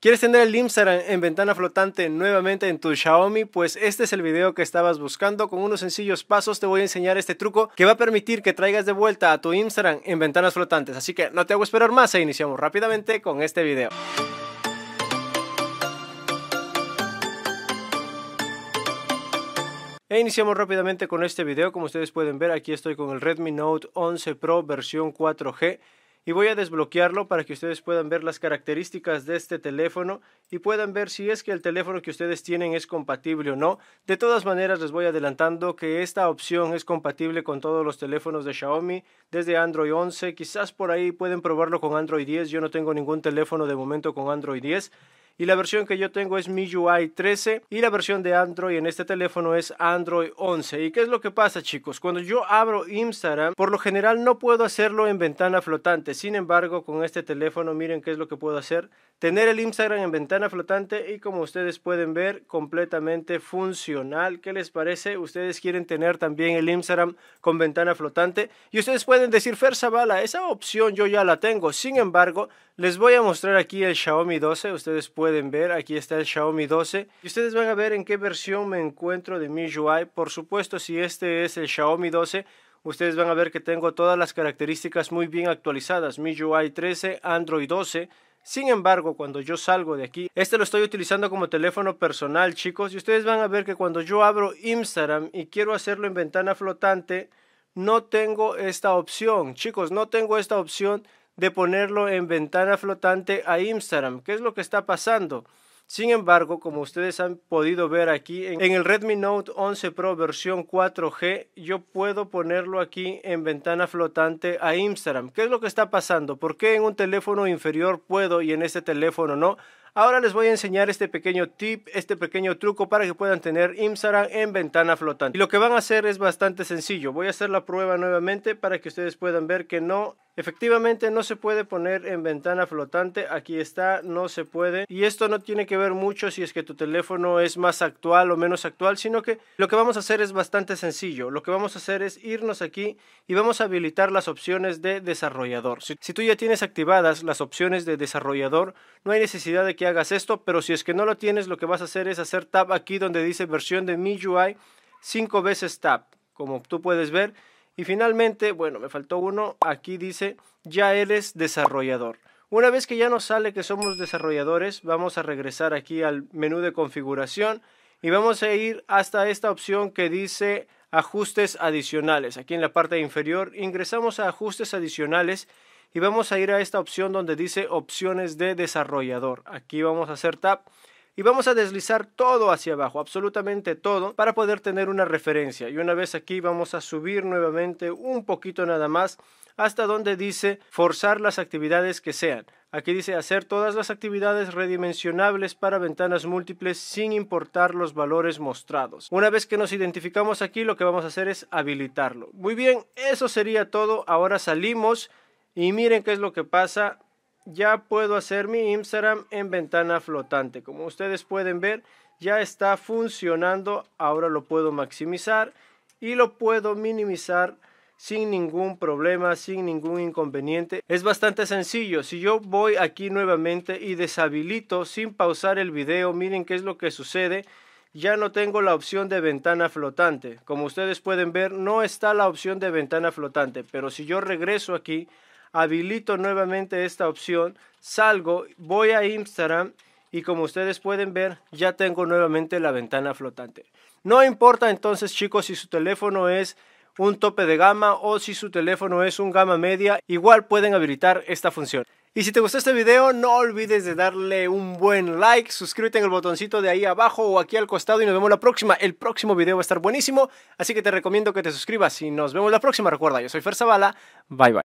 ¿Quieres tener el Instagram en ventana flotante nuevamente en tu Xiaomi? Pues este es el video que estabas buscando. Con unos sencillos pasos te voy a enseñar este truco que va a permitir que traigas de vuelta a tu Instagram en ventanas flotantes. Así que no te hago esperar más e iniciamos rápidamente con este video. E iniciamos rápidamente con este video. Como ustedes pueden ver, aquí estoy con el Redmi Note 11 Pro versión 4G y voy a desbloquearlo para que ustedes puedan ver las características de este teléfono y puedan ver si es que el teléfono que ustedes tienen es compatible o no. De todas maneras les voy adelantando que esta opción es compatible con todos los teléfonos de Xiaomi desde Android 11, quizás por ahí pueden probarlo con Android 10, yo no tengo ningún teléfono de momento con Android 10 y la versión que yo tengo es MIUI 13 y la versión de Android en este teléfono es Android 11. ¿Y qué es lo que pasa chicos? Cuando yo abro Instagram, por lo general no puedo hacerlo en ventana flotante. Sin embargo, con este teléfono miren qué es lo que puedo hacer. Tener el Instagram en ventana flotante y como ustedes pueden ver, completamente funcional. ¿Qué les parece? Ustedes quieren tener también el Instagram con ventana flotante y ustedes pueden decir, Fer esa opción yo ya la tengo. Sin embargo, les voy a mostrar aquí el Xiaomi 12. Ustedes pueden pueden ver, aquí está el Xiaomi 12 y ustedes van a ver en qué versión me encuentro de mi UI. Por supuesto, si este es el Xiaomi 12, ustedes van a ver que tengo todas las características muy bien actualizadas, mi UI 13, Android 12, sin embargo, cuando yo salgo de aquí, este lo estoy utilizando como teléfono personal, chicos, y ustedes van a ver que cuando yo abro Instagram y quiero hacerlo en ventana flotante, no tengo esta opción. Chicos, no tengo esta opción de ponerlo en ventana flotante a Instagram, ...¿qué es lo que está pasando. Sin embargo, como ustedes han podido ver aquí en el Redmi Note 11 Pro versión 4G, yo puedo ponerlo aquí en ventana flotante a Instagram. ¿Qué es lo que está pasando? ¿Por qué en un teléfono inferior puedo y en este teléfono no? Ahora les voy a enseñar este pequeño tip, este pequeño truco para que puedan tener instagram en ventana flotante. Y lo que van a hacer es bastante sencillo. Voy a hacer la prueba nuevamente para que ustedes puedan ver que no, efectivamente no se puede poner en ventana flotante. Aquí está, no se puede. Y esto no tiene que ver mucho si es que tu teléfono es más actual o menos actual, sino que lo que vamos a hacer es bastante sencillo. Lo que vamos a hacer es irnos aquí y vamos a habilitar las opciones de desarrollador. si tú ya tienes activadas las opciones de desarrollador, no hay necesidad de que hagas esto, pero si es que no lo tienes, lo que vas a hacer es hacer tab aquí donde dice versión de mi MIUI cinco veces tab, como tú puedes ver. Y finalmente, bueno, me faltó uno, aquí dice ya eres desarrollador. Una vez que ya nos sale que somos desarrolladores, vamos a regresar aquí al menú de configuración y vamos a ir hasta esta opción que dice ajustes adicionales. Aquí en la parte inferior ingresamos a ajustes adicionales y vamos a ir a esta opción donde dice opciones de desarrollador. Aquí vamos a hacer tap y vamos a deslizar todo hacia abajo, absolutamente todo, para poder tener una referencia. Y una vez aquí vamos a subir nuevamente un poquito nada más hasta donde dice forzar las actividades que sean. Aquí dice hacer todas las actividades redimensionables para ventanas múltiples sin importar los valores mostrados. Una vez que nos identificamos aquí, lo que vamos a hacer es habilitarlo. Muy bien, eso sería todo. Ahora salimos y miren qué es lo que pasa. Ya puedo hacer mi Instagram en ventana flotante. Como ustedes pueden ver, ya está funcionando. Ahora lo puedo maximizar y lo puedo minimizar sin ningún problema, sin ningún inconveniente. Es bastante sencillo. Si yo voy aquí nuevamente y deshabilito sin pausar el video, miren qué es lo que sucede. Ya no tengo la opción de ventana flotante. Como ustedes pueden ver, no está la opción de ventana flotante. Pero si yo regreso aquí habilito nuevamente esta opción, salgo, voy a Instagram y como ustedes pueden ver, ya tengo nuevamente la ventana flotante. No importa entonces chicos si su teléfono es un tope de gama o si su teléfono es un gama media, igual pueden habilitar esta función. Y si te gustó este video, no olvides de darle un buen like, suscríbete en el botoncito de ahí abajo o aquí al costado y nos vemos la próxima. El próximo video va a estar buenísimo, así que te recomiendo que te suscribas y nos vemos la próxima. Recuerda, yo soy Fer Zavala, bye bye.